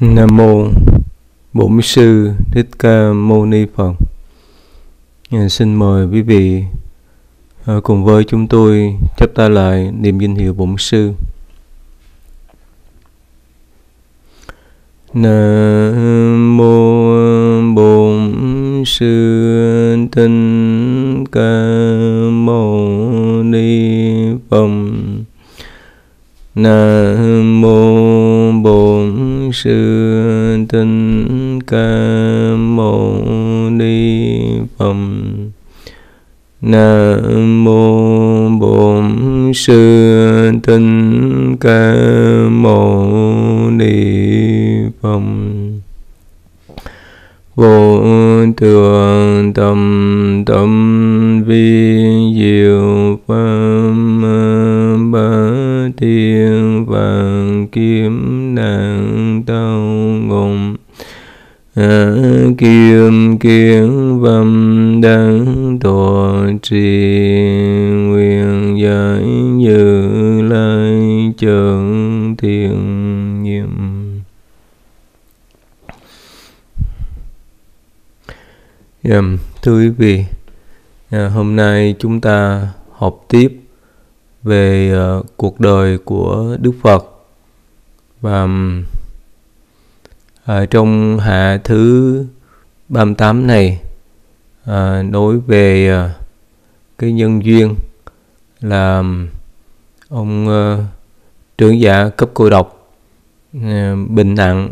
Nam mô Bổn sư Thích Ca Mâu Ni Phật. À, xin mời quý vị à, cùng với chúng tôi chấp ta lại niềm danh hiệu Bổn sư. Nam mô Bổn sư Thích Ca Mâu Ni Phật. Nam mô Bổn sư tinh ca mâu ni phật Nam mô Bổn Sư Tinh Ca Mâu Ni Phật. Vô thường tâm tâm vi diệu pháp ba thiên vàng kiếm nạn à, kiêm kiến văn đăng tổ trì nguyện giải như lai trần thiền nhiệm yeah, dạ, thưa quý vị à, hôm nay chúng ta học tiếp về uh, cuộc đời của đức phật và um, à, trong hạ thứ 38 này à, nói về à, cái nhân duyên là ông à, trưởng giả cấp cô độc à, bệnh nặng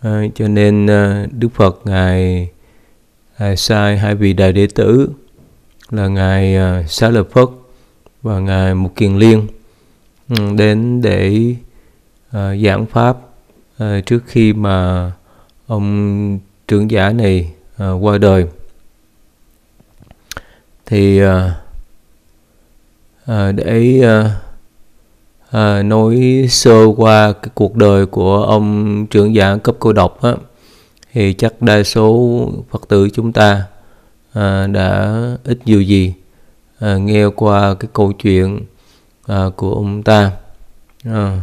à, cho nên à, Đức Phật ngài à, sai hai vị đại đệ tử là ngài à, Xá Lợi Phất và ngài Mục Kiền Liên ừ, đến để à, giảng pháp à, trước khi mà ông trưởng giả này à, qua đời thì à, à, để à, à, nói sơ qua cái cuộc đời của ông trưởng giả cấp cô độc á, thì chắc đa số phật tử chúng ta à, đã ít nhiều gì à, nghe qua cái câu chuyện à, của ông ta à,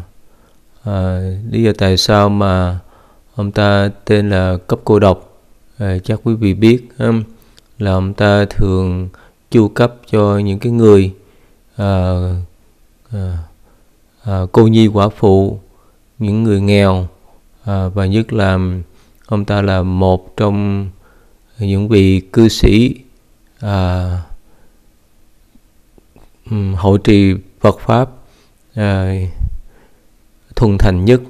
à, lý do tại sao mà ông ta tên là cấp cô độc à, chắc quý vị biết ha, ừ, là ông ta thường chu cấp cho những cái người à, à, à, cô nhi quả phụ những người nghèo à, và nhất là ông ta là một trong những vị cư sĩ à, hậu trì Phật pháp à, thuần thành nhất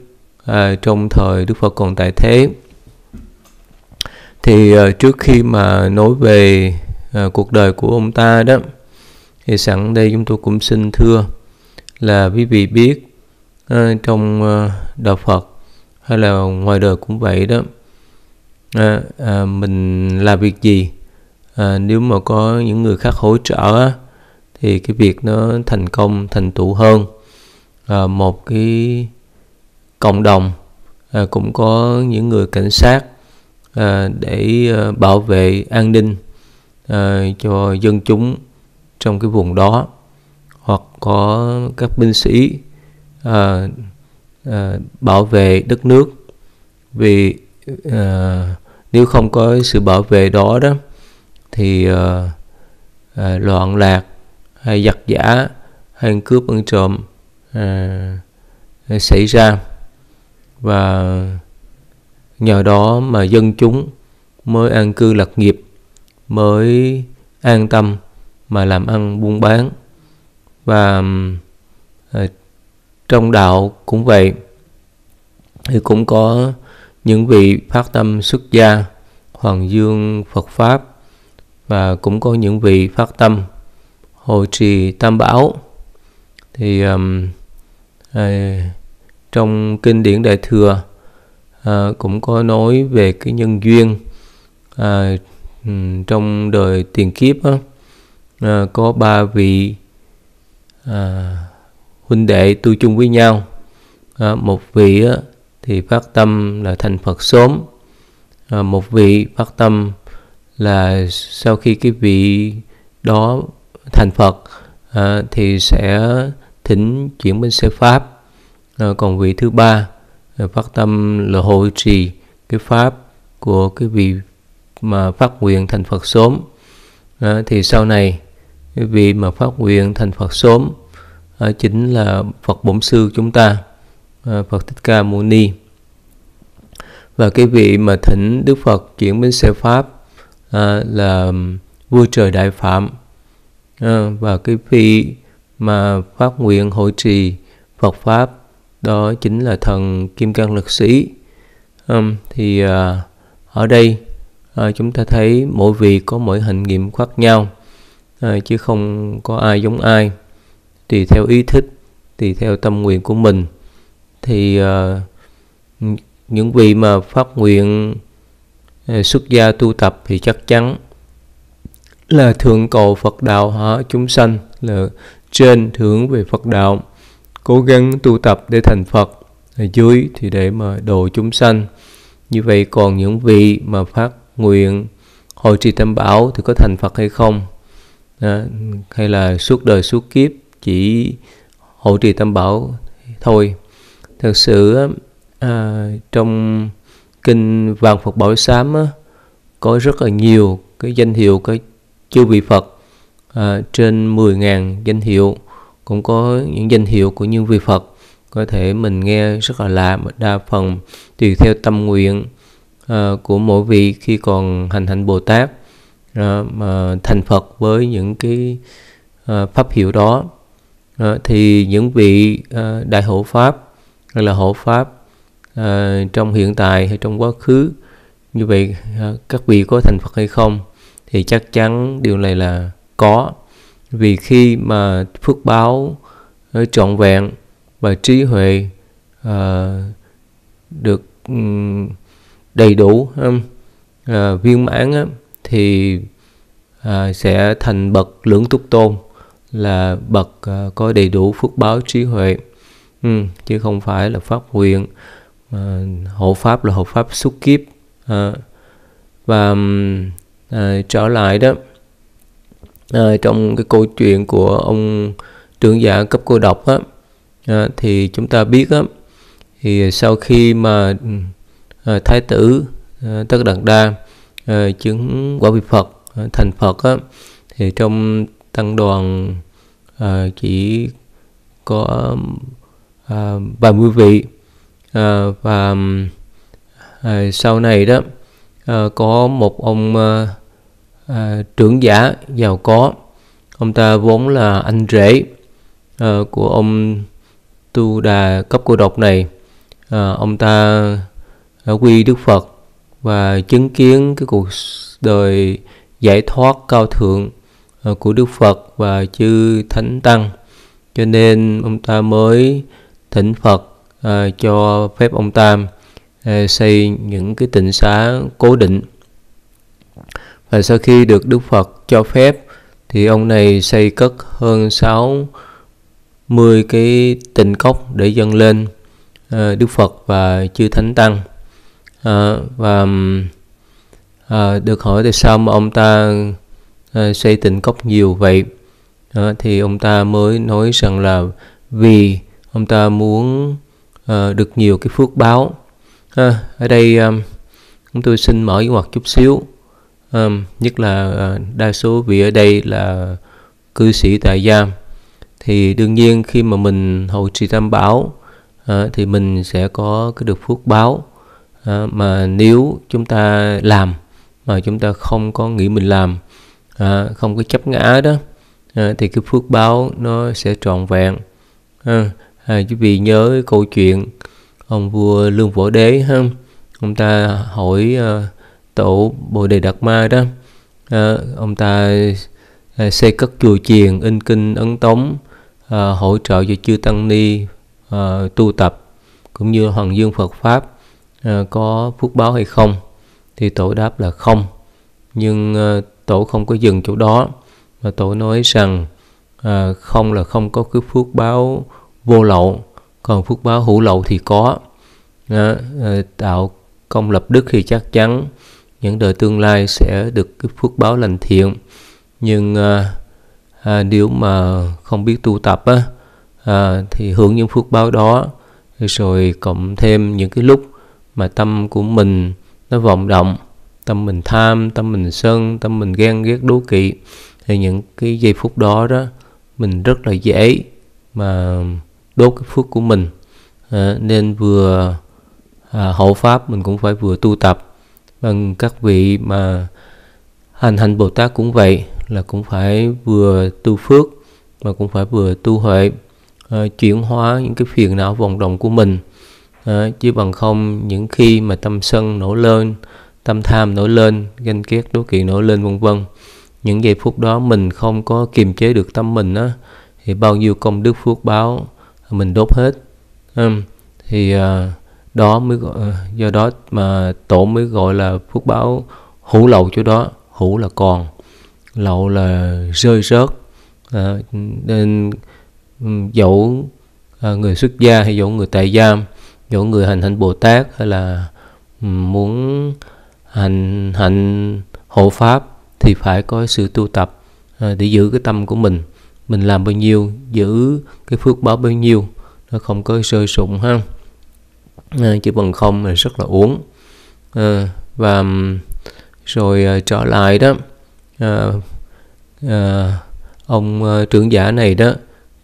à, trong thời Đức Phật còn tại thế. Thì à, trước khi mà nói về à, cuộc đời của ông ta đó, thì sẵn đây chúng tôi cũng xin thưa là quý vị biết à, trong à, đạo Phật hay là ngoài đời cũng vậy đó, à, à, mình làm việc gì à, nếu mà có những người khác hỗ trợ á, thì cái việc nó thành công thành tựu hơn à, một cái cộng đồng à, cũng có những người cảnh sát à, để à, bảo vệ an ninh à, cho dân chúng trong cái vùng đó hoặc có các binh sĩ à, à, bảo vệ đất nước vì à, nếu không có sự bảo vệ đó đó thì à, à, loạn lạc hay giặc giả hay cướp ăn trộm à, xảy ra và nhờ đó mà dân chúng mới an cư lạc nghiệp, mới an tâm mà làm ăn buôn bán và ờ, trong đạo cũng vậy thì cũng có những vị phát tâm xuất gia hoàng dương Phật pháp và cũng có những vị phát tâm hồi trì tam bảo thì um, à, trong kinh điển đại thừa à, cũng có nói về cái nhân duyên à, trong đời tiền kiếp á, à, có ba vị à, huynh đệ tu chung với nhau à, một vị á, thì phát tâm là thành phật sớm à, một vị phát tâm là sau khi cái vị đó thành phật à, thì sẽ thỉnh chuyển bên xe pháp à, còn vị thứ ba phát tâm là hội trì cái pháp của cái vị mà phát nguyện thành Phật sớm à, thì sau này cái vị mà phát nguyện thành Phật sớm à, chính là Phật Bổn Sư chúng ta à, Phật Thích Ca Mâu Ni và cái vị mà thỉnh Đức Phật chuyển bến xe Pháp à, là vua trời Đại Phạm à, và cái vị mà phát nguyện hội trì Phật Pháp đó chính là thần kim cang lực sĩ um, thì uh, ở đây uh, chúng ta thấy mỗi vị có mỗi hình nghiệm khác nhau uh, chứ không có ai giống ai tùy theo ý thích tùy theo tâm nguyện của mình thì uh, những vị mà phát nguyện xuất gia tu tập thì chắc chắn là thượng cầu Phật đạo hóa chúng sanh là trên thưởng về Phật đạo cố gắng tu tập để thành Phật, ở dưới thì để mà độ chúng sanh. Như vậy còn những vị mà phát nguyện hồi trì tâm bảo thì có thành Phật hay không? À, hay là suốt đời suốt kiếp chỉ hộ trì tâm bảo thôi. Thật sự à, trong kinh Vàng Phật Bảo Sám á, có rất là nhiều cái danh hiệu cái chư vị Phật à, trên 10.000 danh hiệu cũng có những danh hiệu của những vị Phật có thể mình nghe rất là lạ mà đa phần tùy theo tâm nguyện uh, của mỗi vị khi còn hành hạnh Bồ Tát uh, mà thành Phật với những cái uh, pháp hiệu đó uh, thì những vị uh, đại hộ pháp hay là hộ pháp uh, trong hiện tại hay trong quá khứ như vậy uh, các vị có thành Phật hay không thì chắc chắn điều này là có vì khi mà phước báo ờ, trọn vẹn và trí huệ à, được đầy đủ à, viên mãn á, thì à, sẽ thành bậc lưỡng túc tôn là bậc à, có đầy đủ phước báo trí huệ ừ, chứ không phải là pháp quyền à, hộ pháp là hộ pháp xuất kiếp à, và à, trở lại đó à, trong cái câu chuyện của ông trưởng giả cấp cô độc á à, thì chúng ta biết á thì sau khi mà à, thái tử à, tất đạt đa à, chứng quả vị phật à, thành phật á thì trong tăng đoàn à, chỉ có à, 30 vị à, và à, sau này đó à, có một ông à, à, trưởng giả giàu có ông ta vốn là anh rể à, của ông tu đà cấp cô độc này à, ông ta đã quy đức phật và chứng kiến cái cuộc đời giải thoát cao thượng à, của đức phật và chư thánh tăng cho nên ông ta mới thỉnh phật à, cho phép ông ta à, xây những cái tịnh xá cố định và sau khi được Đức Phật cho phép thì ông này xây cất hơn 60 cái tịnh cốc để dâng lên ờ, Đức Phật và chư Thánh Tăng. À, và à, được hỏi tại sao mà ông ta à, xây tịnh cốc nhiều vậy? À, thì ông ta mới nói rằng là vì ông ta muốn à, được nhiều cái phước báo. À, ở đây à, chúng tôi xin mở ngoặc chút xíu um, nhất là ờ, đa số vì ở đây là cư sĩ tại gia thì đương nhiên khi mà mình hậu trì tam bảo uh, thì mình sẽ có cái được phước báo uh, mà nếu chúng ta làm mà chúng ta không có nghĩ mình làm uh, không có chấp ngã đó uh, thì cái phước báo nó sẽ trọn vẹn uh, à, quý vị nhớ câu chuyện ông vua lương võ đế ha ông ta hỏi uh, tổ Bồ Đề Đạt Ma đó à, ông ta à, xây cất chùa chiền in kinh ấn tống à, hỗ trợ cho chư tăng ni à, tu tập cũng như hoàng dương Phật pháp à, có phước báo hay không thì tổ đáp là không nhưng à, tổ không có dừng chỗ đó mà tổ nói rằng à, không là không có cái phước báo vô lậu còn phước báo hữu lậu thì có à, à, tạo công lập đức thì chắc chắn những đời tương lai sẽ được cái phước báo lành thiện nhưng à, à, nếu mà không biết tu tập á à, thì hưởng những phước báo đó rồi cộng thêm những cái lúc mà tâm của mình nó vọng động tâm mình tham tâm mình sân tâm mình ghen ghét đố kỵ thì những cái giây phút đó đó mình rất là dễ mà đốt cái phước của mình à, nên vừa à, hậu pháp mình cũng phải vừa tu tập bằng vâng, các vị mà hành hành Bồ Tát cũng vậy là cũng phải vừa tu phước mà cũng phải vừa tu huệ à, chuyển hóa những cái phiền não vòng đồng của mình à, chứ bằng không những khi mà tâm sân nổi lên tâm tham nổi lên ganh ghét đố kỵ nổi lên vân vân những giây phút đó mình không có kiềm chế được tâm mình á thì bao nhiêu công đức phước báo mình đốt hết à, thì à, đó mới gọi, ờ, do đó mà tổ mới gọi là phước báo hữu lậu chỗ đó hữu là còn lậu là rơi rớt à, nên ừ, dẫu à, người xuất gia hay dẫu người tại gia dẫu người hành hạnh bồ tát hay là ừ, muốn hành hạnh hộ pháp thì phải có sự tu tập à, để giữ cái tâm của mình mình làm bao nhiêu giữ cái phước báo bao nhiêu nó không có rơi sụng ha Ờ, chứ bằng không là rất là uống à, và rồi ờ, trở lại đó à, à, ông trưởng giả này đó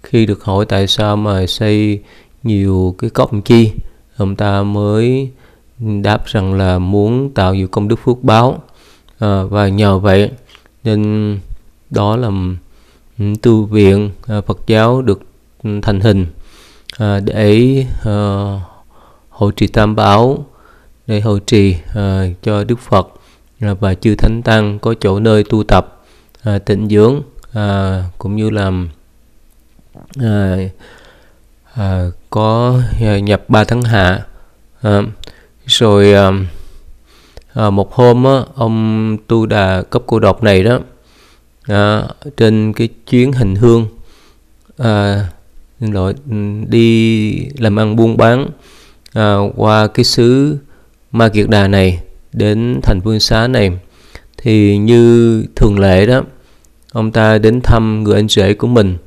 khi được hỏi tại sao mà xây nhiều cái cốc chi ông ta mới đáp rằng là muốn tạo nhiều công đức phước báo à, và nhờ vậy nên đó là tu viện Phật giáo được thành hình à, để à, hộ trì tam bảo để hộ trì à, cho Đức Phật ờ, và chư thánh tăng có chỗ nơi tu tập à, tịnh dưỡng à, cũng như làm à, à, có nhập ba tháng hạ à, rồi à, à, một hôm á, ông tu đà cấp cô độc này đó à, trên cái chuyến hình hương à, đi làm ăn buôn bán à, qua cái xứ Ma Kiệt Đà này đến thành Vương Xá này thì như thường lệ đó ông ta đến thăm người anh rể của mình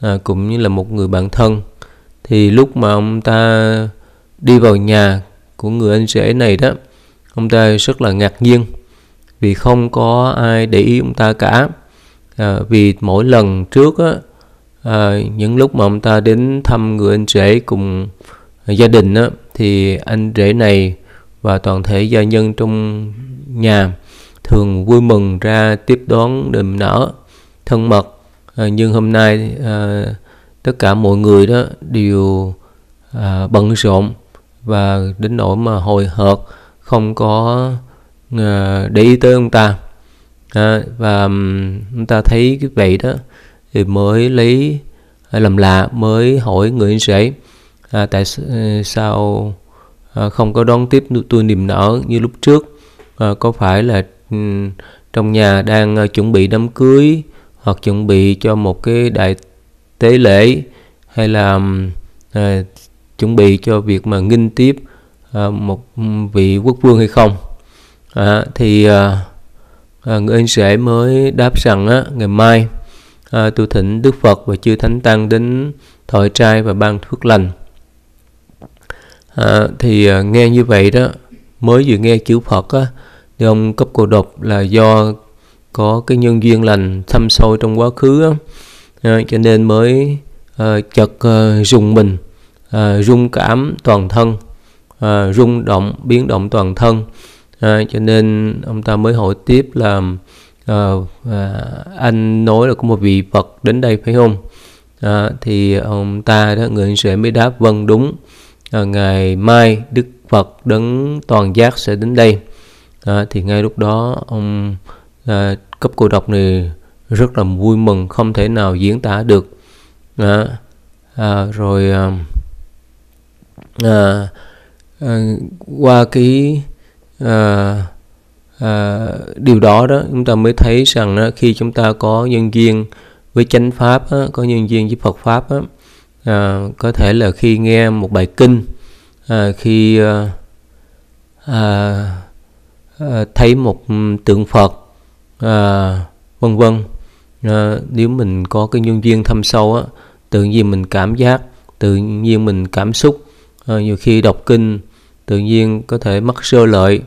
à, cũng như là một người bạn thân thì lúc mà ông ta đi vào nhà của người anh rể này đó ông ta rất là ngạc nhiên vì không có ai để ý ông ta cả à, vì mỗi lần trước á, à, những lúc mà ông ta đến thăm người anh rể cùng gia đình á, thì anh rể này và toàn thể gia nhân trong nhà thường vui mừng ra tiếp đón đềm nở thân mật à, nhưng hôm nay à, tất cả mọi người đó đều à, bận rộn và đến nỗi mà hồi hợt không có à, để ý tới ông ta à, và ông ta thấy cái vậy đó thì mới lấy à, làm lạ mới hỏi người anh rể à, tại ờ, sao à, không có đón tiếp tôi niềm nở như lúc trước à, có phải là ừ, trong nhà đang chuẩn bị đám cưới hoặc chuẩn bị cho một cái đại tế lễ hay là à, chuẩn bị cho việc mà nghinh tiếp à, một ừ, vị quốc vương hay không à, thì à, à, người anh rể mới đáp rằng á, ngày mai à, tôi thỉnh Đức Phật và chư Thánh Tăng đến thọ trai và ban phước lành à, thì ờ, nghe như vậy đó mới vừa nghe chữ Phật á thì ông cấp cô độc là do có cái nhân duyên lành thâm sâu trong quá khứ á, à, cho nên mới à, chợt à, rùng mình à, rung cảm toàn thân à, rung động biến động toàn thân à, cho nên ông ta mới hỏi tiếp là à, à, anh nói là có một vị Phật đến đây phải không à, thì ông ta đó người anh sẽ mới đáp vâng đúng à, ngày mai Đức Phật đấng toàn giác sẽ đến đây à, thì ngay lúc đó ông à, cấp cô độc này rất là vui mừng không thể nào diễn tả được à, à, rồi à, à, qua cái à, à, điều đó đó chúng ta mới thấy rằng đó, khi chúng ta có nhân duyên với chánh pháp đó, có nhân duyên với Phật pháp đó, à, có thể là khi nghe một bài kinh à, khi à, à, thấy một tượng phật à, vân vân à, nếu mình có cái nhân duyên thâm sâu á tự nhiên mình cảm giác tự nhiên mình cảm xúc à, nhiều khi đọc kinh tự nhiên có thể mắc sơ lợi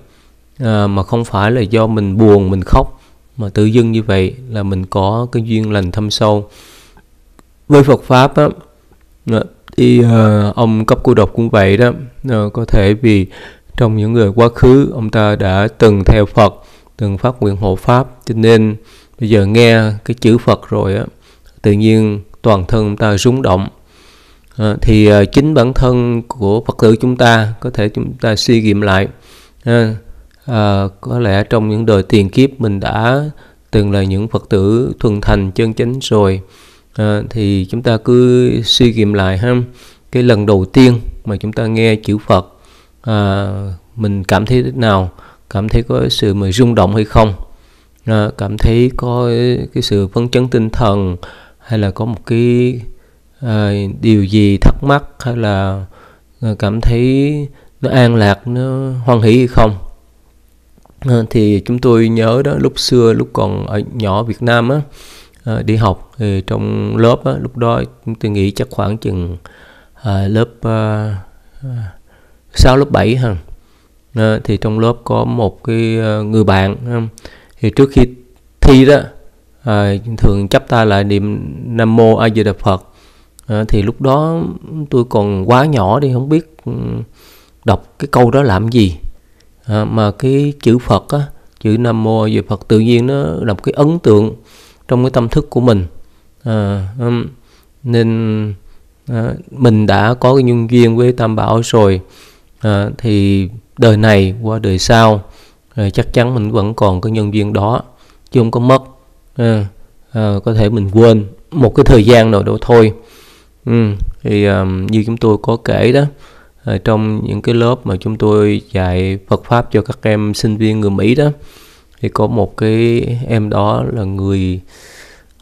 à, mà không phải là do mình buồn mình khóc mà tự dưng như vậy là mình có cái duyên lành thâm sâu với Phật pháp á, thì dạ, uh, ờ, ông cấp cô độc cũng vậy đó uh, có thể vì trong những người quá khứ ông ta đã từng theo Phật từng phát nguyện hộ pháp cho nên bây giờ nghe cái chữ Phật rồi á tự nhiên toàn thân ông ta rung động à, thì à, chính bản thân của Phật tử chúng ta có thể chúng ta suy nghiệm lại à, à, có lẽ trong những đời tiền kiếp mình đã từng là những Phật tử thuần thành chân chánh rồi à, thì chúng ta cứ suy nghiệm lại ha cái lần đầu tiên mà chúng ta nghe chữ Phật à, mình cảm thấy thế nào cảm thấy có sự mà rung động hay không à, cảm thấy có cái sự phấn chấn tinh thần hay là có một cái à, điều gì thắc mắc hay là à, cảm thấy nó an lạc nó hoan hỷ hay không à, thì chúng tôi nhớ đó lúc xưa lúc còn ở nhỏ Việt Nam á Ờ, đi học thì trong lớp á, lúc đó tôi nghĩ chắc khoảng chừng à, lớp à, ờ, 6 lớp 7 hả à, thì trong lớp có một cái người bạn không? thì trước khi thi đó à, thường chấp ta lại niệm nam mô a di đà phật à, thì lúc đó tôi còn quá nhỏ đi không biết ừ, đọc cái câu đó làm gì à, mà cái chữ phật á chữ nam mô a di đà phật tự nhiên nó là một cái ấn tượng trong cái tâm thức của mình à, um, nên à, mình đã có cái nhân duyên với tam bảo rồi à, thì đời này qua đời sau à, chắc chắn mình vẫn còn cái nhân duyên đó chứ không có mất à, à, có thể mình quên một cái thời gian nào đó thôi ừ, thì à, như chúng tôi có kể đó à, trong những cái lớp mà chúng tôi dạy Phật pháp cho các em sinh viên người Mỹ đó thì có một cái em đó là người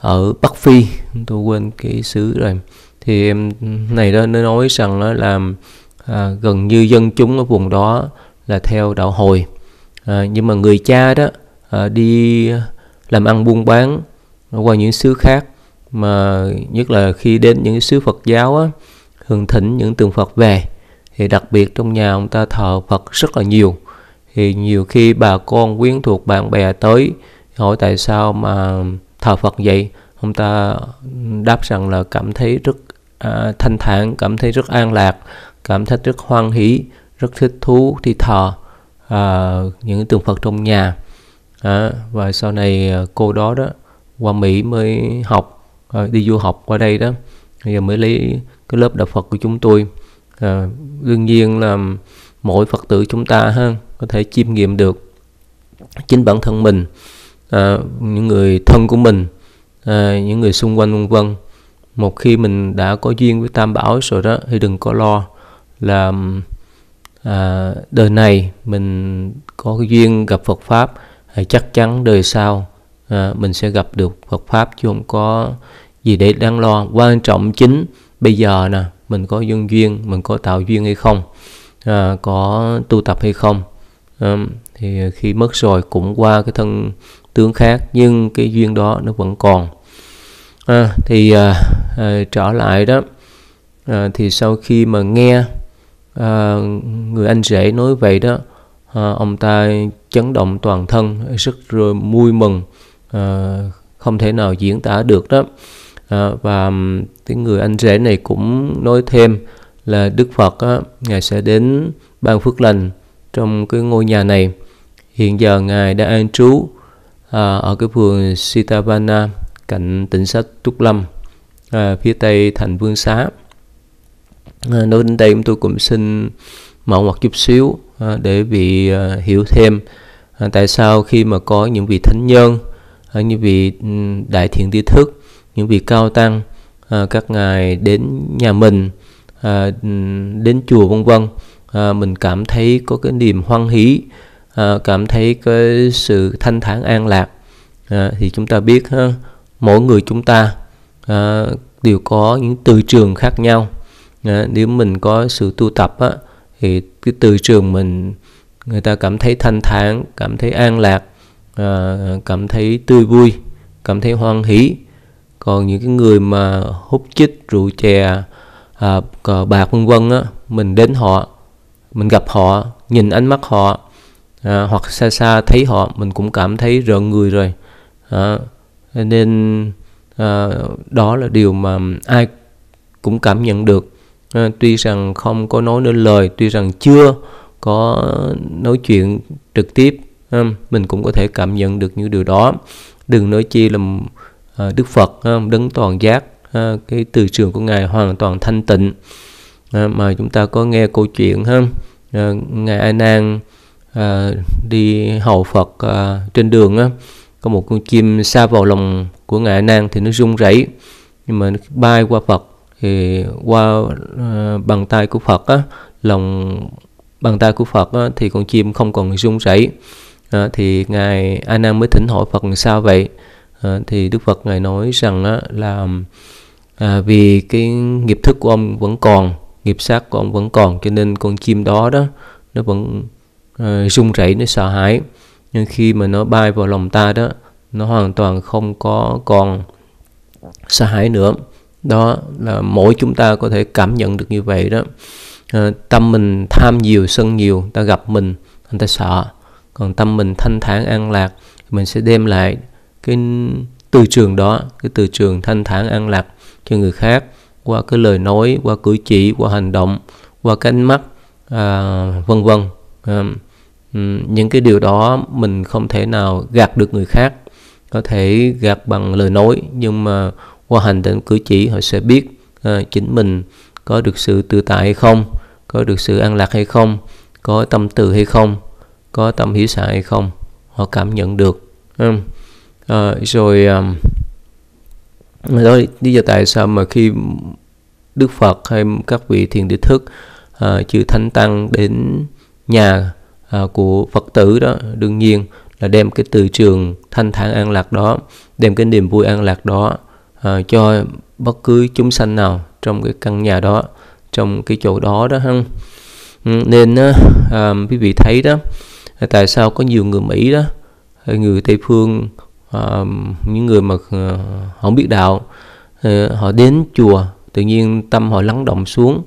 ở Bắc Phi tôi quên cái xứ rồi thì em này đó nó nói rằng nó làm à, gần như dân chúng ở vùng đó là theo đạo hồi à, nhưng mà người cha đó à, đi làm ăn buôn bán qua những xứ khác mà nhất là khi đến những xứ Phật giáo á, thường thỉnh những tượng Phật về thì đặc biệt trong nhà ông ta thờ Phật rất là nhiều thì nhiều khi bà con quyến thuộc bạn bè tới hỏi tại sao mà thờ Phật vậy ông ta đáp rằng là cảm thấy rất à, thanh thản cảm thấy rất an lạc cảm thấy rất hoan hỷ rất thích thú khi thờ à, những tượng Phật trong nhà à, và sau này à, cô đó đó qua Mỹ mới học à, đi du học qua đây đó bây giờ mới lấy cái lớp đạo Phật của chúng tôi à, đương nhiên là mỗi Phật tử chúng ta ha có thể chiêm nghiệm được chính bản thân mình à, những người thân của mình à, những người xung quanh vân vân một khi mình đã có duyên với tam bảo rồi đó thì đừng có lo là à, đời này mình có cái duyên gặp Phật pháp thì chắc chắn đời sau à, mình sẽ gặp được Phật pháp chứ không có gì để đáng lo quan trọng chính bây giờ nè mình có duyên duyên mình có tạo duyên hay không à, có tu tập hay không à, thì khi mất rồi cũng qua cái thân tướng khác nhưng cái duyên đó nó vẫn còn à, thì à, à, trở lại đó à, thì sau khi mà nghe à, người anh rể nói vậy đó à, ông ta chấn động toàn thân rất rồi vui mừng à, không thể nào diễn tả được đó à, và cái người anh rể này cũng nói thêm là Đức Phật á, ngài sẽ đến ban phước lành trong cái ngôi nhà này hiện giờ ngài đã an trú à, ở cái phường Sitavana cạnh tỉnh sát Túc Lâm à, phía tây thành Vương Xá à, nói đến đây chúng tôi cũng xin mở ngoặt chút xíu à, để vị à, hiểu thêm à, tại sao khi mà có những vị thánh nhân à, như vị ừ, đại thiện tri thức những vị cao tăng à, các ngài đến nhà mình à, ừ, đến chùa vân vân à, mình cảm thấy có cái niềm hoan hỷ Ờ, cảm thấy cái sự thanh thản an lạc à, thì chúng ta biết ha, ờ, mỗi người chúng ta à, đều có những từ trường khác nhau à, nếu mình có sự tu tập á, thì cái từ trường mình người ta cảm thấy thanh thản cảm thấy an lạc à, cảm thấy tươi vui cảm thấy hoan hỷ còn những cái người mà hút chích rượu chè à, bạc vân vân á mình đến họ mình gặp họ nhìn ánh mắt họ à, hoặc xa xa thấy họ mình cũng cảm thấy rợn người rồi à, nên à, đó là điều mà ai cũng cảm nhận được à, tuy rằng không có nói nên lời tuy rằng chưa có nói chuyện trực tiếp à, mình cũng có thể cảm nhận được những điều đó đừng nói chi là à, đức phật à, đấng toàn giác à, cái từ trường của ngài hoàn toàn thanh tịnh à, mà chúng ta có nghe câu chuyện ha à, ngài a nan à, đi hầu Phật à, trên đường á có một con chim xa vào lòng của ngài A Nan thì nó rung rẩy nhưng mà nó bay qua Phật thì qua à, bàn tay của Phật á lòng bàn tay của Phật á, thì con chim không còn rung rẩy à, thì ngài A Nan mới thỉnh hỏi Phật sao vậy à, thì Đức Phật ngài nói rằng á, là à, vì cái nghiệp thức của ông vẫn còn nghiệp sát của ông vẫn còn cho nên con chim đó đó nó vẫn Ờ, rung rẩy nó sợ hãi nhưng khi mà nó bay vào lòng ta đó nó hoàn toàn không có còn sợ hãi nữa đó là mỗi chúng ta có thể cảm nhận được như vậy đó ờ, tâm mình tham nhiều sân nhiều ta gặp mình anh ta sợ còn tâm mình thanh thản an lạc mình sẽ đem lại cái từ trường đó cái từ trường thanh thản an lạc cho người khác qua cái lời nói qua cử chỉ qua hành động qua cái ánh mắt à, vân vân à, những cái điều đó mình không thể nào gạt được người khác có thể gạt bằng lời nói nhưng mà qua hành động cử chỉ họ sẽ biết uh, chính mình có được sự tự tại hay không có được sự an lạc hay không có tâm từ hay không có tâm hiếu xả hay không họ cảm nhận được um, uh, rồi um, đó lý do tại sao mà khi Đức Phật hay các vị thiền định thức uh, chư thánh tăng đến nhà uh, của phật tử đó đương nhiên là đem cái từ trường thanh thản an lạc đó đem cái niềm vui an lạc đó uh, cho bất cứ chúng sanh nào trong cái căn nhà đó trong cái chỗ đó đó ha ừ, nên uh, quý vị thấy đó tại sao có nhiều người mỹ đó người tây phương uh, những người mà không biết đạo họ đến chùa tự nhiên tâm họ lắng động xuống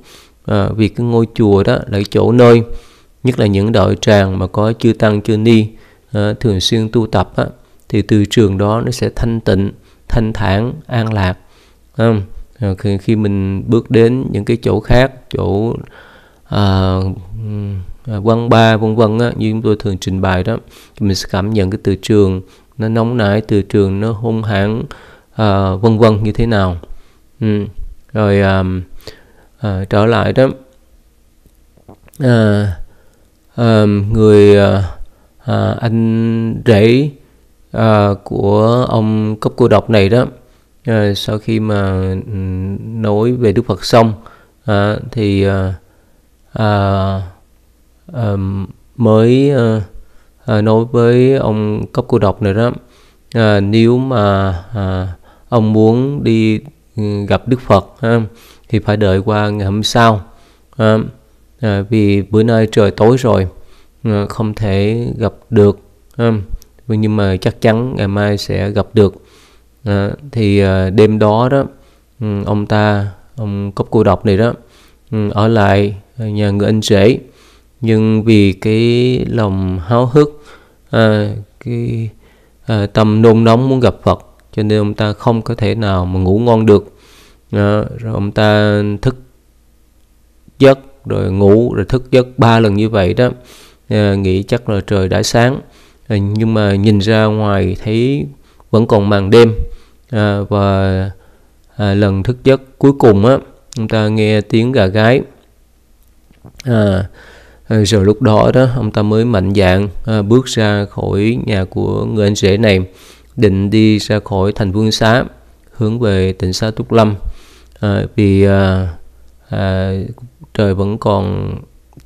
uh, vì cái ngôi chùa đó là chỗ nơi nhất là những đạo tràng mà có chư tăng chư ni uh, thường xuyên tu tập á, thì từ trường đó nó sẽ thanh tịnh thanh thản an lạc không ờ, ờ, khi, khi mình bước đến những cái chỗ khác chỗ à, văn ba vân vân á như chúng tôi thường trình bày đó mình sẽ cảm nhận cái từ trường nó nóng nảy từ trường nó hung hãn à, vân vân như thế nào ừ. rồi à, à, trở lại đó à, uh, người uh, anh rể uh, của ông cấp cô độc này đó uh, sau khi mà nói về Đức Phật xong uh, thì uh, uh, mới uh, uh, nói với ông cấp cô độc này đó uh, nếu mà uh, ông muốn đi ừ, gặp Đức Phật uh, thì phải đợi qua ngày hôm sau. Uh, Ờ, vì bữa nay trời tối rồi ờ, không thể gặp được ừ, nhưng mà chắc chắn ngày mai sẽ gặp được ờ, thì đêm đó đó ừ, ông ta ông cốc cô độc này đó ừ, ở lại nhà người anh rể nhưng vì cái lòng háo hức cái tâm nôn nóng muốn gặp Phật cho nên ông ta không có thể nào mà ngủ ngon được rồi ông ta thức giấc rồi ngủ rồi thức giấc ba lần như vậy đó à, nghĩ chắc là trời đã sáng à, nhưng mà nhìn ra ngoài thấy vẫn còn màn đêm à, và à, lần thức giấc cuối cùng á ông ta nghe tiếng gà gái à, à, rồi lúc đó đó ông ta mới mạnh dạn à, bước ra khỏi nhà của người anh rể này định đi ra khỏi thành vương xá hướng về tỉnh xá túc lâm à, vì à, à, trời vẫn còn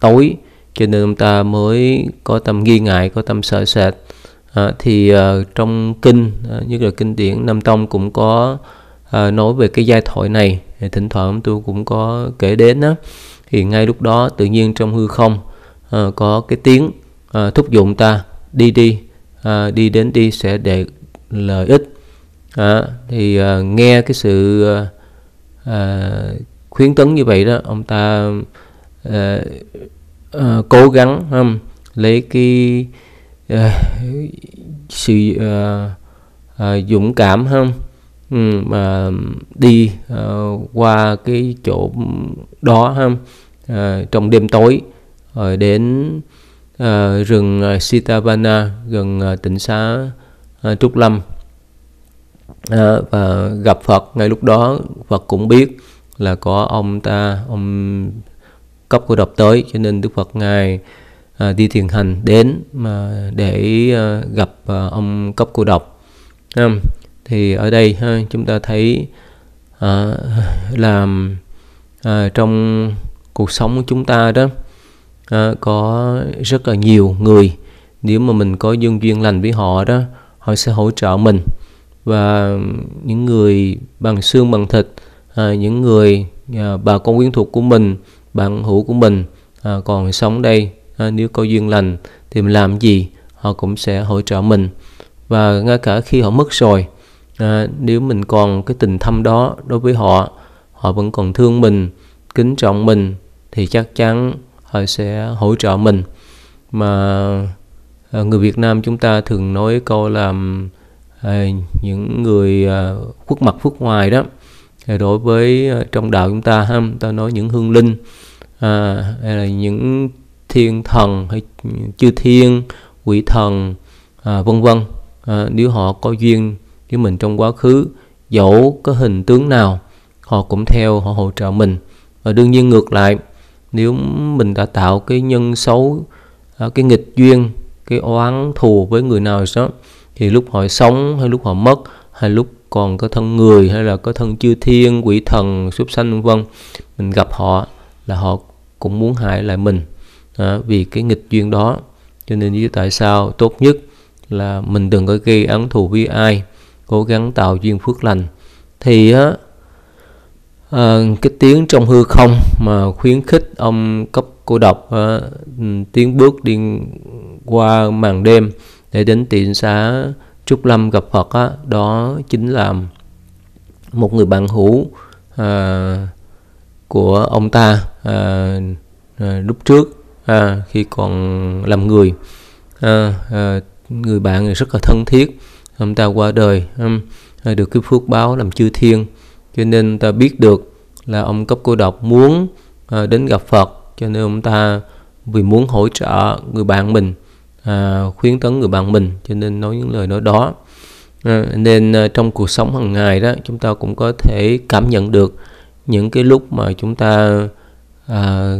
tối cho nên chúng ta mới có tâm nghi ngại có tâm sợ sệt à, thì à, trong kinh à, nhất là kinh điển nam tông cũng có à, nói về cái giai thoại này thì thỉnh thoảng ông tu cũng có kể đến đó. thì ngay lúc đó tự nhiên trong hư không à, có cái tiếng à, thúc giục ta đi đi à, đi đến đi sẽ để lợi ích à, thì à, nghe cái sự à, à khuyến tấn như vậy đó ông ta uh, uh, cố gắng um, lấy cái uh, sự uh, uh, dũng cảm không um, um, mà đi uh, qua cái chỗ đó không um, uh, trong đêm tối rồi đến uh, rừng Sitavana gần uh, tỉnh xá uh, Trúc Lâm uh, và gặp Phật ngay lúc đó Phật cũng biết là có ông ta ông cấp cô độc tới cho nên đức phật ngài à, đi thiền hành đến mà để à, gặp à, ông cấp cô độc à, thì ở đây ha, chúng ta thấy à, là à, trong cuộc sống của chúng ta đó à, có rất là nhiều người nếu mà mình có dương duyên lành với họ đó họ sẽ hỗ trợ mình và những người bằng xương bằng thịt à, những người à, bà con quyến thuộc của mình bạn hữu của mình à, còn sống đây à, nếu có duyên lành thì mình làm gì họ cũng sẽ hỗ trợ mình và ngay cả khi họ mất rồi à, nếu mình còn cái tình thâm đó đối với họ họ vẫn còn thương mình kính trọng mình thì chắc chắn họ sẽ hỗ trợ mình mà à, người Việt Nam chúng ta thường nói câu là à, những người à, khuất mặt khuất ngoài đó thì đối với ờ, trong đạo chúng ta ha ta nói những hương linh à, hay là những thiên thần hay chư thiên quỷ thần à, vân vân à, nếu họ có duyên với mình trong quá khứ dẫu có hình tướng nào họ cũng theo họ hỗ trợ mình và đương nhiên ngược lại nếu mình đã tạo cái nhân xấu à, cái nghịch duyên cái oán thù với người nào đó thì lúc họ sống hay lúc họ mất hay lúc còn có thân người hay là có thân chư thiên quỷ thần súc sanh vân mình gặp họ là họ cũng muốn hại lại mình à, vì cái nghịch duyên đó cho nên như tại sao tốt nhất là mình đừng có gây án thù với ai cố gắng tạo duyên phước lành thì á à, cái tiếng trong hư không mà khuyến khích ông cấp cô độc à, tiến bước đi qua màn đêm để đến tiện xá Trúc Lâm gặp Phật á, đó chính là một người bạn hữu à, của ông ta à, à, lúc trước à, khi còn làm người à, à, người bạn này rất là thân thiết ông ta qua đời um, à, được cái phước báo làm chư thiên cho nên ta biết được là ông cấp cô độc muốn à, đến gặp Phật cho nên ông ta vì muốn hỗ trợ người bạn mình à, khuyến tấn người bạn mình cho nên nói những lời nói đó à, nên à, trong cuộc sống hàng ngày đó chúng ta cũng có thể cảm nhận được những cái lúc mà chúng ta à,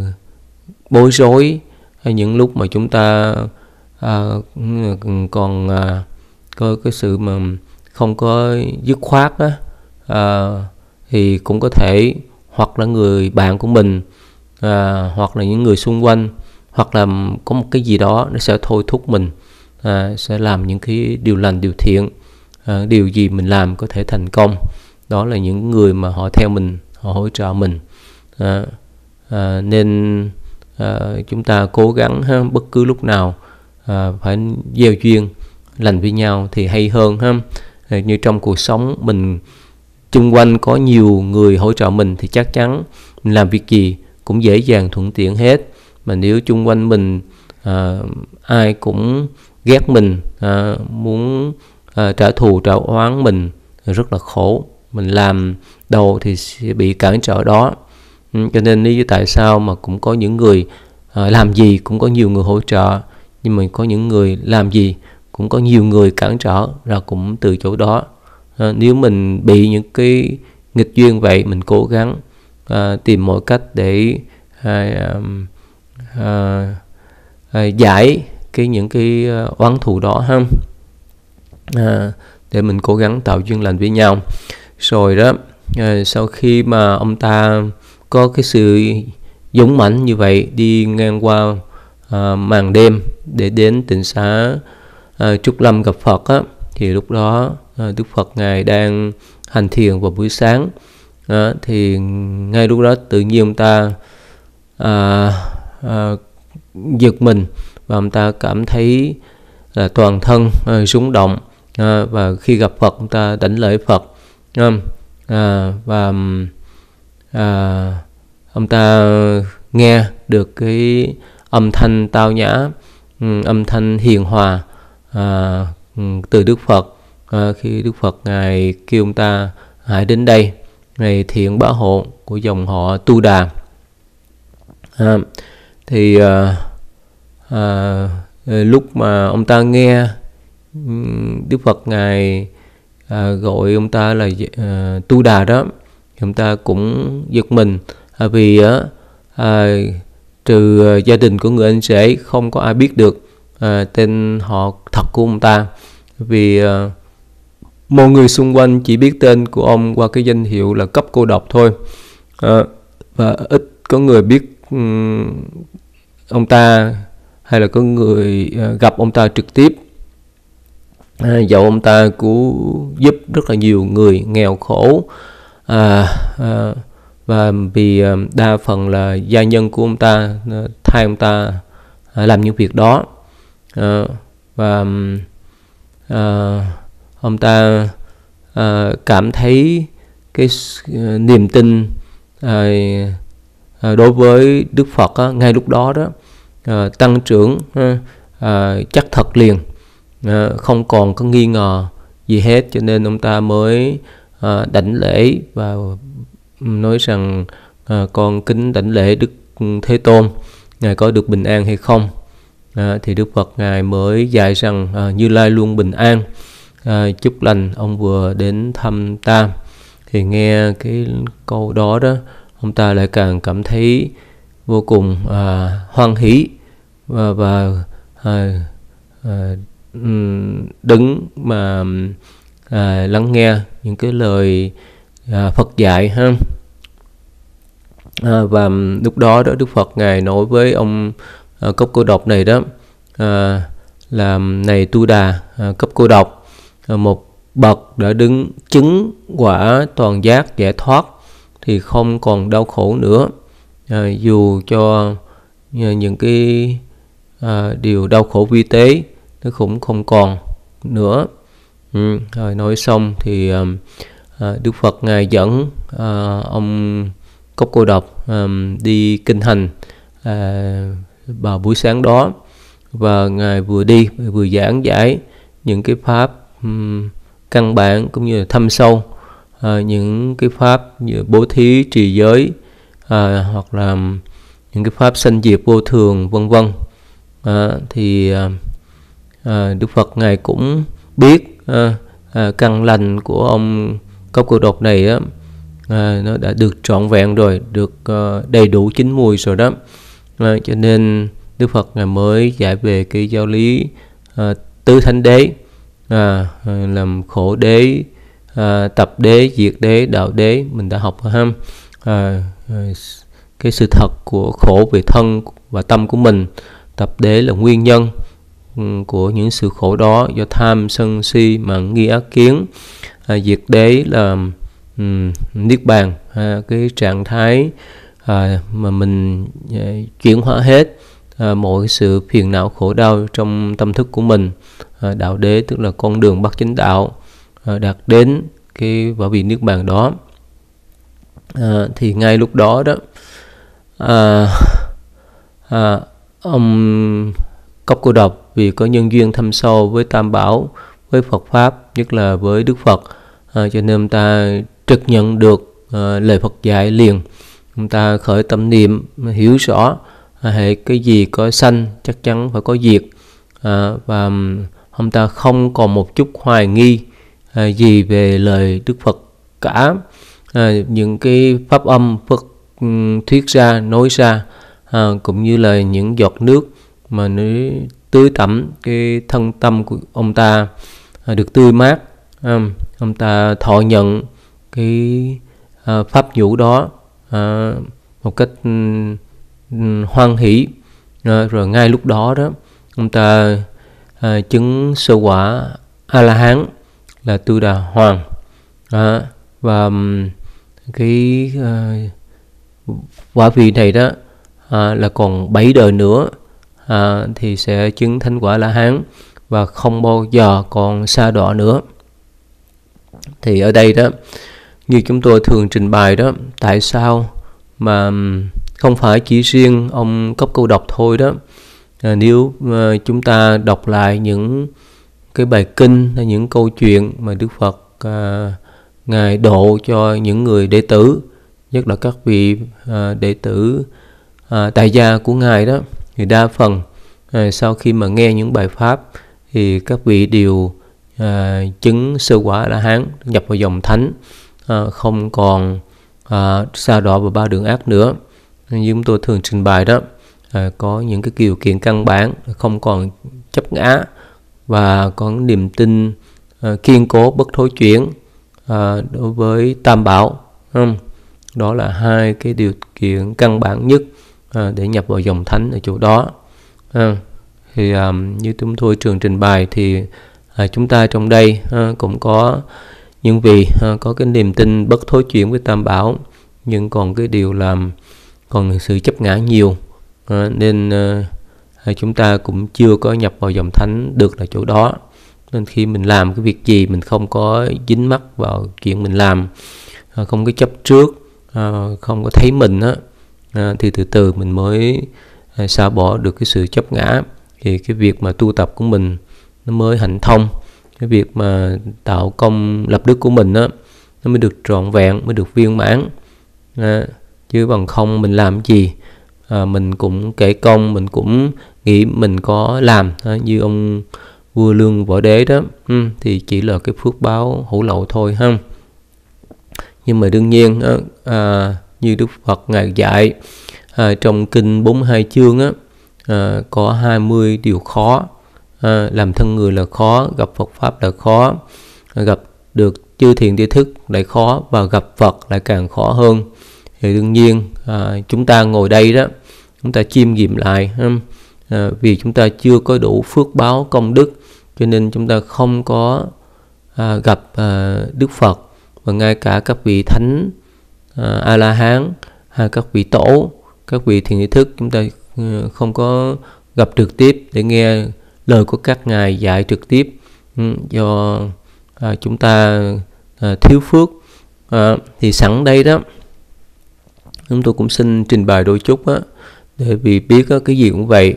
bối rối hay những lúc mà chúng ta à, còn à, có cái sự mà không có dứt khoát đó à, thì cũng có thể hoặc là người bạn của mình à, hoặc là những người xung quanh hoặc là có một cái gì đó nó sẽ thôi thúc mình à, sẽ làm những cái điều lành điều thiện à, điều gì mình làm có thể thành công đó là những người mà họ theo mình họ hỗ trợ mình à, à, nên à, chúng ta cố gắng ha, bất cứ lúc nào à, phải gieo duyên lành với nhau thì hay hơn ha à, như trong cuộc sống mình chung quanh có nhiều người hỗ trợ mình thì chắc chắn mình làm việc gì cũng dễ dàng thuận tiện hết mà nếu chung quanh mình à, ai cũng ghét mình à, muốn à, trả thù trả oán mình rất là khổ mình làm đầu thì sẽ bị cản trở đó ừ, cho nên lý do tại sao mà cũng có những người à, làm gì cũng có nhiều người hỗ trợ nhưng mà có những người làm gì cũng có nhiều người cản trở là cũng từ chỗ đó à, nếu mình bị những cái nghịch duyên vậy mình cố gắng à, tìm mọi cách để à, um, uh, giải cái những cái ờ, oán thù đó ha uh, để mình cố gắng tạo duyên lành với nhau rồi đó uh, sau khi mà ông ta có cái sự dũng mãnh như vậy đi ngang qua uh, màn đêm để đến tỉnh xá uh, Trúc Lâm gặp Phật á, thì lúc đó uh, Đức Phật ngài đang hành thiền vào buổi sáng đó, thì ngay lúc đó tự nhiên ông ta uh, uh, giật mình và ông ta cảm thấy là ờ, toàn thân uh, động và khi gặp Phật ông ta đảnh lễ Phật và ông ta nghe được cái âm thanh tao nhã ừ, âm thanh hiền hòa ừ, từ Đức Phật khi Đức Phật ngài kêu ông ta hãy đến đây ngày thiện bá hộ của dòng họ Tu Đà thì à, à, lúc mà ông ta nghe Đức Phật ngài à, gọi ông ta là à, Tu Đà đó thì ông ta cũng giật mình à, vì à, à, trừ gia đình của người anh rể không có ai biết được à, tên họ thật của ông ta vì à, mọi người xung quanh chỉ biết tên của ông qua cái danh hiệu là cấp cô độc thôi à, và ít có người biết ông ta hay là có người ờ, gặp ông ta trực tiếp à, dẫu ông ta cũng giúp rất là nhiều người nghèo khổ à, à, và vì ờ, đa phần là gia nhân của ông ta ờ, thay ông ta à, làm những việc đó à, và à, ông ta à, cảm thấy cái niềm tin à, Ờ, đối với Đức Phật á, ngay lúc đó đó ờ, tăng trưởng ờ, chắc thật liền không còn có nghi ngờ gì hết cho nên ông ta mới à, đảnh lễ và nói rằng con kính đảnh lễ Đức Thế Tôn ngài có được bình an hay không thì Đức Phật ngài mới dạy rằng Như Lai luôn bình an chúc lành ông vừa đến thăm ta thì nghe cái câu đó đó ông ta lại càng cảm thấy vô cùng à, hoan hỷ và, và à, à, đứng mà à, lắng nghe những cái lời à, Phật dạy ha à, và lúc đó đó Đức Phật ngài nói với ông à, cấp cô độc này đó à, là này Tu Đà à, cấp cô độc à, một bậc đã đứng chứng quả toàn giác giải thoát thì không còn đau khổ nữa à, dù cho à, những cái à, điều đau khổ vi tế nó cũng không còn nữa ừ, rồi nói xong thì à, à, Đức Phật ngài dẫn à, ông cốc cô độc à, đi kinh hành à, vào buổi sáng đó và ngài vừa đi vừa giảng giải những cái pháp căn bản cũng như là thâm sâu à, những cái pháp như bố thí trì giới à, hoặc là những cái pháp sanh diệt vô thường vân vân à, thì à, Đức Phật ngài cũng biết à, à, căn lành của ông cốc cô độc này á à, nó đã được trọn vẹn rồi được à, đầy đủ chín mùi rồi đó à, cho nên Đức Phật ngài mới giải về cái giáo lý à, tứ thánh đế à, làm khổ đế à, tập đế diệt đế đạo đế mình đã học ha à, cái sự thật của khổ về thân và tâm của mình tập đế là nguyên nhân ừ, của những sự khổ đó do tham sân si mạn nghi ác kiến à, diệt đế là um, niết bàn à, cái trạng thái à, mà mình à, chuyển hóa hết à, mọi sự phiền não khổ đau trong tâm thức của mình à, đạo đế tức là con đường bắt chính đạo Ờ, đạt đến cái quả vị niết bàn đó à, thì ngay lúc đó đó à, à, ông cốc cô độc vì có nhân duyên thâm sâu với tam bảo với phật pháp nhất là với đức phật à, cho nên ta trực nhận được à, lời phật dạy liền chúng ta khởi tâm niệm hiểu rõ hệ cái gì có sanh chắc chắn phải có diệt à, và ông ta không còn một chút hoài nghi À, gì về lời Đức Phật cả à, những cái pháp âm Phật ừ, thuyết ra nói ra à, cũng như là những giọt nước mà nó tưới tẩm cái thân tâm của ông ta à, được tươi mát à, ông ta thọ nhận cái à, pháp nhũ đó à, một cách ừ, ừ, hoan hỷ à, rồi ngay lúc đó đó ông ta à, chứng sơ quả a la hán là Tư Đà Hoàng đó. và cái uh, quả vị này đó à, là còn 7 đời nữa à, thì sẽ chứng thánh quả la hán và không bao giờ còn xa đọa nữa thì ở đây đó như chúng tôi thường trình bày đó tại sao mà không phải chỉ riêng ông cấp câu đọc thôi đó à, nếu à, chúng ta đọc lại những cái bài kinh hay những câu chuyện mà Đức Phật à, ngài độ cho những người đệ tử nhất là các vị à, đệ tử à, tại gia của ngài đó thì đa phần à, sau khi mà nghe những bài pháp thì các vị đều à, chứng sơ quả là hán nhập vào dòng thánh à, không còn à, xa đọa vào ba đường ác nữa như chúng tôi thường trình bày đó à, có những cái điều kiện căn bản không còn chấp ngã và có niềm tin uh, kiên cố bất thối chuyển uh, đối với tam bảo không đó là hai cái điều kiện căn bản nhất uh, để nhập vào dòng thánh ở chỗ đó uh, thì um, như chúng tôi trường trình bày thì uh, chúng ta trong đây uh, cũng có những vị uh, có cái niềm tin bất thối chuyển với tam bảo nhưng còn cái điều làm còn sự chấp ngã nhiều uh, nên uh, hay chúng ta cũng chưa có nhập vào dòng thánh được là chỗ đó nên khi mình làm cái việc gì mình không có dính mắc vào chuyện mình làm à, không có chấp trước à, không có thấy mình á à, thì từ từ mình mới xả bỏ được cái sự chấp ngã thì cái việc mà tu tập của mình nó mới hạnh thông cái việc mà tạo công lập đức của mình á nó mới được trọn vẹn mới được viên mãn chứ bằng không mình làm gì à, mình cũng kể công mình cũng nghĩ mình có làm à, như ông vua lương võ đế đó ừ, thì chỉ là cái phước báo hữu lậu thôi ha nhưng mà đương nhiên à, à, như đức phật ngài dạy à, trong kinh 42 chương á à, có 20 điều khó à, làm thân người là khó gặp phật pháp là khó à, gặp được chư thiện tri thức lại khó và gặp phật lại càng khó hơn thì đương nhiên à, chúng ta ngồi đây đó chúng ta chiêm nghiệm lại um, à, vì chúng ta chưa có đủ phước báo công đức cho nên chúng ta không có à, gặp à, Đức Phật và ngay cả các vị thánh à, A La Hán hay à, các vị tổ các vị thiền ý thức chúng ta ừ, không có gặp trực tiếp để nghe lời của các ngài dạy trực tiếp ừ, do à, chúng ta à, thiếu phước à, thì sẵn đây đó chúng tôi cũng xin trình bày đôi chút á để vì biết á, cái gì cũng vậy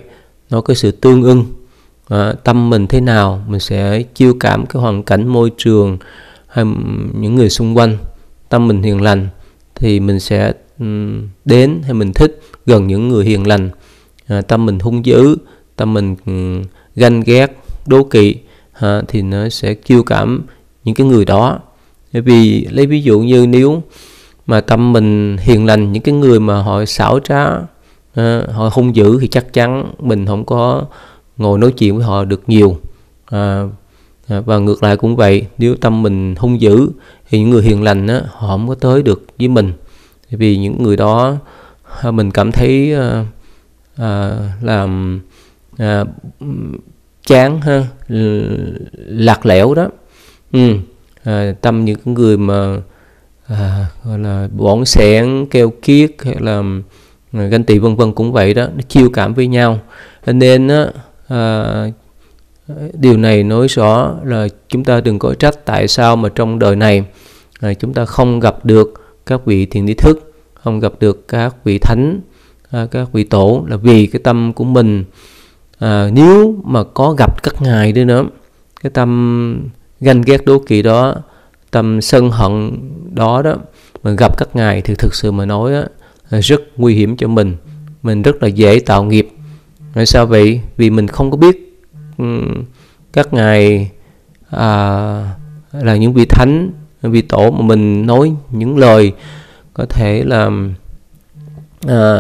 nó có sự tương ưng à, tâm mình thế nào mình sẽ chiêu cảm cái hoàn cảnh môi trường hay những người xung quanh tâm mình hiền lành thì mình sẽ đến hay mình thích gần những người hiền lành à, tâm mình hung dữ tâm mình ganh ghét đố kỵ à, thì nó sẽ chiêu cảm những cái người đó vì lấy ví dụ như nếu mà tâm mình hiền lành những cái người mà họ xảo trá à, họ hung dữ thì chắc chắn mình không có ngồi nói chuyện với họ được nhiều à, à, và ngược lại cũng vậy nếu tâm mình hung dữ thì những người hiền lành á, họ không có tới được với mình vì những người đó à, mình cảm thấy à, à, làm à, chán ha lạc lẽo đó ừ. à, tâm những người mà à, gọi là bỏng xẻn keo kiết hay là ừ, ganh tị vân vân cũng vậy đó nó chiêu cảm với nhau nên á, à, điều này nói rõ là chúng ta đừng có trách tại sao mà trong đời này à, chúng ta không gặp được các vị thiền lý thức không gặp được các vị thánh à, các vị tổ là vì cái tâm của mình à, nếu mà có gặp các ngài đi nữa cái tâm ganh ghét đố kỵ đó tâm sân hận đó đó mình gặp các ngài thì thực sự mà nói đó, rất nguy hiểm cho mình mình rất là dễ tạo nghiệp tại sao vậy vì mình không có biết các ngài à, là những vị thánh vị tổ mà mình nói những lời có thể là à,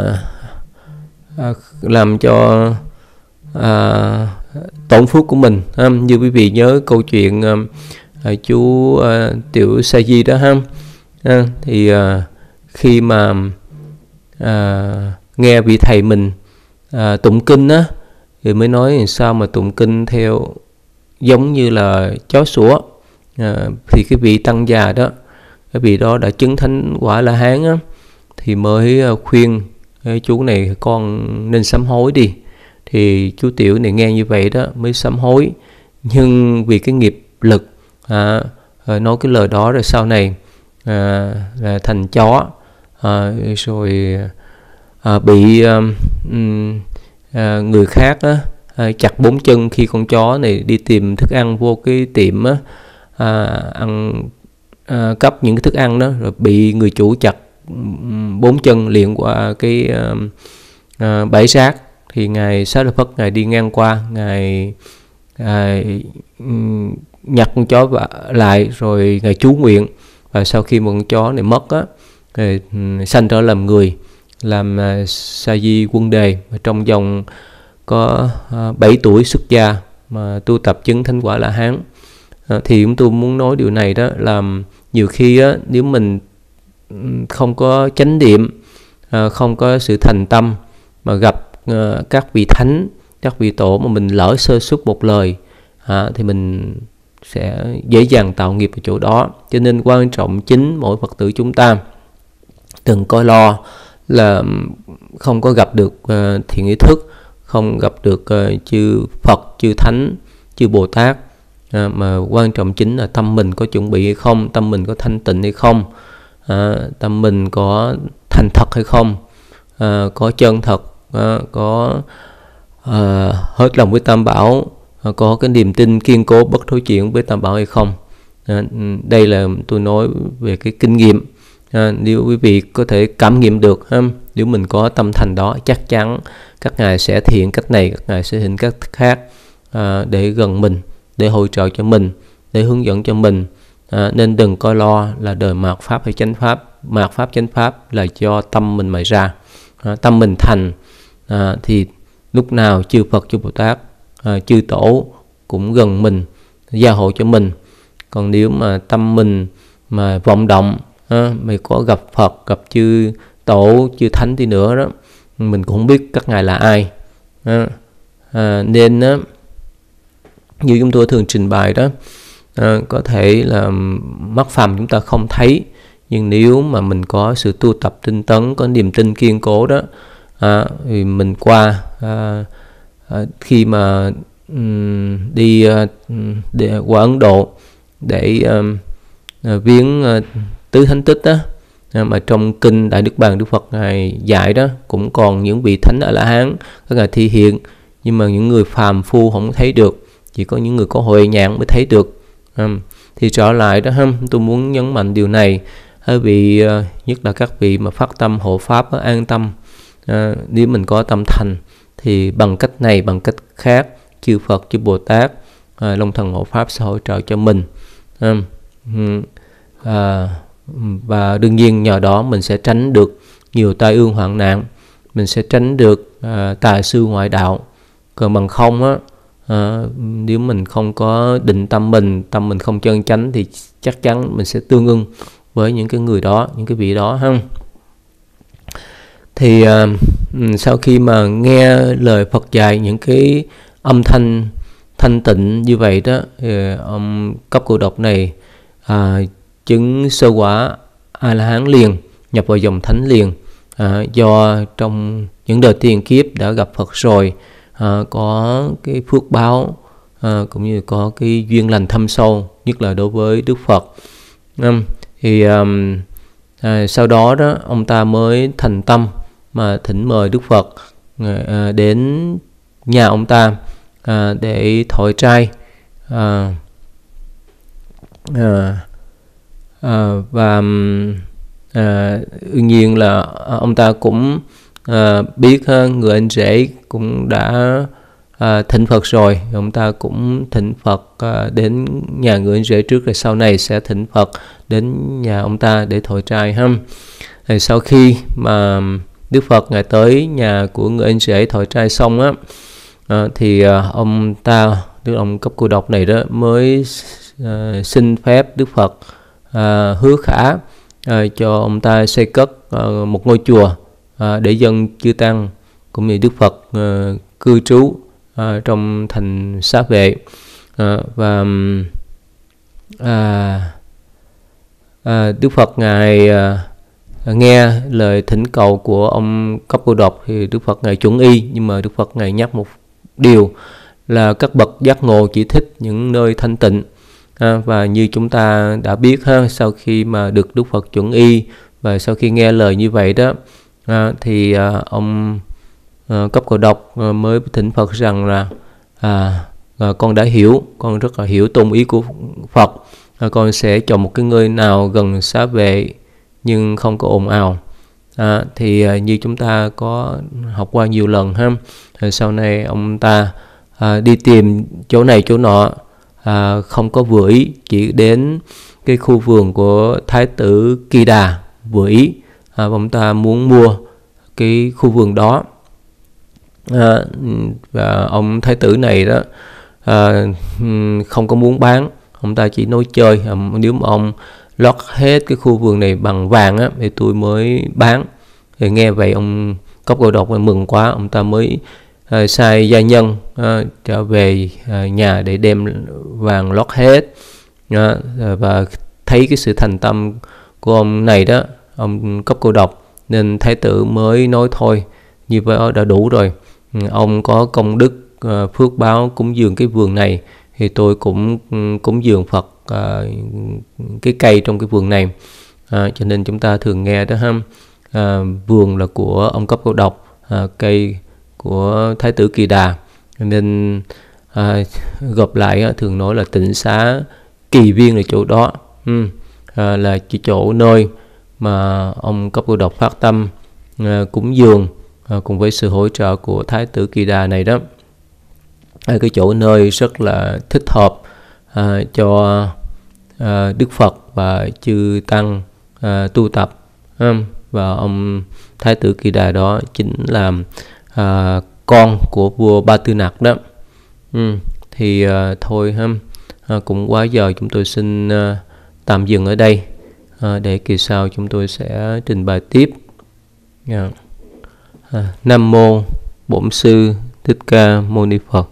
à, làm cho à, tổn phước của mình à, như quý vị nhớ câu chuyện à, à, chú uh, tiểu sa di đó ha à, thì uh, khi mà uh, nghe vị thầy mình uh, tụng kinh á thì mới nói sao mà tụng kinh theo giống như là chó sủa à, thì cái vị tăng già đó cái vị đó đã chứng thánh quả là hán á, thì mới khuyên cái chú này con nên sám hối đi thì chú tiểu này nghe như vậy đó mới sám hối nhưng vì cái nghiệp lực à, nói cái lời đó rồi sau này à, là thành chó à, rồi à, bị à, à, người khác á, à, chặt bốn chân khi con chó này đi tìm thức ăn vô cái tiệm á, à, ăn à, cắp những cái thức ăn đó rồi bị người chủ chặt bốn chân liền qua cái à, à, bãi rác thì ngài Phật ngài đi ngang qua ngài à, nhặt con chó lại rồi ngài chú nguyện và sau khi một con chó này mất á thì sanh trở làm người làm à, sa di quân đề và trong vòng có 7 à, tuổi xuất gia mà tu tập chứng thánh quả là hán à, thì chúng tôi muốn nói điều này đó là nhiều khi á, nếu mình không có chánh niệm không có sự thành tâm mà gặp các vị thánh các vị tổ mà mình lỡ sơ suất một lời thì mình sẽ dễ dàng tạo nghiệp ở chỗ đó cho nên quan trọng chính mỗi phật tử chúng ta từng coi lo là không có gặp được uh, thiện ý thức không gặp được uh, chư phật chư thánh chư bồ tát à, mà quan trọng chính là tâm mình có chuẩn bị hay không tâm mình có thanh tịnh hay không à, tâm mình có thành thật hay không à, có chân thật à, có à, hết lòng với tam bảo Ờ, có cái niềm tin kiên cố bất thối chuyển với tam bảo hay không à, đây là tôi nói về cái kinh nghiệm à, nếu quý vị có thể cảm nghiệm được ha, nếu mình có tâm thành đó chắc chắn các ngài sẽ thiện cách này các ngài sẽ hiện cách khác à, để gần mình để hỗ trợ cho mình để hướng dẫn cho mình à, nên đừng coi lo là đời mạt pháp hay chánh pháp mạt pháp chánh pháp là do tâm mình mà ra à, tâm mình thành à, thì lúc nào chư Phật chư Bồ Tát Ờ, chư tổ cũng gần mình gia hộ cho mình còn nếu mà tâm mình mà vọng động uh, ờ, mày có gặp phật gặp chư tổ chư thánh đi nữa đó mình cũng không biết các ngài là ai uh, uh, nên uh, như chúng tôi thường trình bày đó uh, có thể là mắt phàm chúng ta không thấy nhưng nếu mà mình có sự tu tập tinh tấn có niềm tin kiên cố đó à, thì mình qua à, Ờ, khi mà um, đi uh, để, qua Ấn Độ để um, viếng uh, tứ thánh tích đó mà trong kinh đại đức bàn đức phật ngài dạy đó cũng còn những vị thánh ở la hán các ngài thi hiện nhưng mà những người phàm phu không thấy được chỉ có những người có hội nhãn mới thấy được à, thì trở lại đó hâm tôi muốn nhấn mạnh điều này hơi vị nhất là các vị mà phát tâm hộ pháp an tâm à, nếu mình có tâm thành thì bằng cách này bằng cách khác chư Phật chư Bồ Tát à, Long Thần Hộ Pháp sẽ hỗ trợ cho mình à, à, và đương nhiên nhờ đó mình sẽ tránh được nhiều tai ương hoạn nạn mình sẽ tránh được à, tà sư ngoại đạo còn bằng không á à, nếu mình không có định tâm mình tâm mình không chân chánh thì chắc chắn mình sẽ tương ưng với những cái người đó những cái vị đó ha thì uh, sau khi mà nghe lời Phật dạy những cái âm thanh thanh tịnh như vậy đó thì ông cấp cô độc này à, chứng sơ quả a la hán liền nhập vào dòng thánh liền à, do trong những đời tiền kiếp đã gặp Phật rồi à, có cái phước báo à, cũng như có cái duyên lành thâm sâu nhất là đối với Đức Phật à, thì à, à, sau đó đó ông ta mới thành tâm mà thỉnh mời Đức Phật ờ, ờ, đến nhà ông ta ờ, để thổi trai và đương nhiên là ông ta cũng biết người anh rể cũng đã thỉnh Phật rồi ông ta cũng thỉnh Phật đến nhà người anh rể trước rồi sau này sẽ thỉnh Phật đến nhà ông ta để thổi trai ha sau khi mà Đức Phật ngài tới nhà của người anh rể thổi trai xong á à, thì à, ông ta tức ông cấp cô độc này đó mới à, xin phép Đức Phật à, hứa khả à, cho ông ta xây cất à, một ngôi chùa à, để dân chư tăng cũng như Đức Phật à, cư trú à, trong thành xá vệ à, và à, à, Đức Phật ngài à, nghe lời thỉnh cầu của ông Cấp Cô Độc thì Đức Phật Ngài chuẩn y nhưng mà Đức Phật Ngài nhắc một điều là các bậc giác ngộ chỉ thích những nơi thanh tịnh à, và như chúng ta đã biết ha sau khi mà được Đức Phật chuẩn y và sau khi nghe lời như vậy đó à, thì à, ông à, Cấp Cô Độc à, mới thỉnh Phật rằng là à, à, con đã hiểu con rất là hiểu tôn ý của Phật à, con sẽ chọn một cái nơi nào gần xá vệ nhưng không có ồn ào à, thì à, như chúng ta có học qua nhiều lần ha sau này ông ta à, đi tìm chỗ này chỗ nọ à, không có vừa ý chỉ đến cái khu vườn của thái tử kỳ đà vưỡi à, ông ta muốn mua cái khu vườn đó à, và ông thái tử này đó à, không có muốn bán ông ta chỉ nói chơi à, nếu mà ông lót hết cái khu vườn này bằng vàng á thì tôi mới bán thì nghe vậy ông cốc cầu độc mừng quá ông ta mới uh, sai gia nhân uh, trở về uh, nhà để đem vàng lót hết uh, và thấy cái sự thành tâm của ông này đó ông cấp cô độc nên thái tử mới nói thôi như vậy đã đủ rồi ừ, ông có công đức phước báo cúng dường cái vườn này thì tôi cũng ừ, cúng dường Phật à, cái cây trong cái vườn này à, cho nên chúng ta thường nghe đó ha à, vườn là của ông cấp cô độc à, cây của thái tử kỳ đà nên à, gộp lại à, thường nói là tỉnh xá kỳ viên là chỗ đó ừ, à, là chỉ chỗ nơi mà ông cấp cô độc phát tâm à, cúng dường à, cùng với sự hỗ trợ của thái tử kỳ đà này đó ở à, cái chỗ nơi rất là thích hợp à, cho à, Đức Phật và chư tăng à, tu tập um, và ông Thái tử Kỳ Đà đó chính là à, con của vua Ba Tư Nặc đó. Um, thì à, thôi à, cũng quá giờ chúng tôi xin à, tạm dừng ở đây à, để kỳ sau chúng tôi sẽ trình bày tiếp. Yeah. Dạ. À, Nam mô Bổn sư Thích Ca Mâu Ni Phật.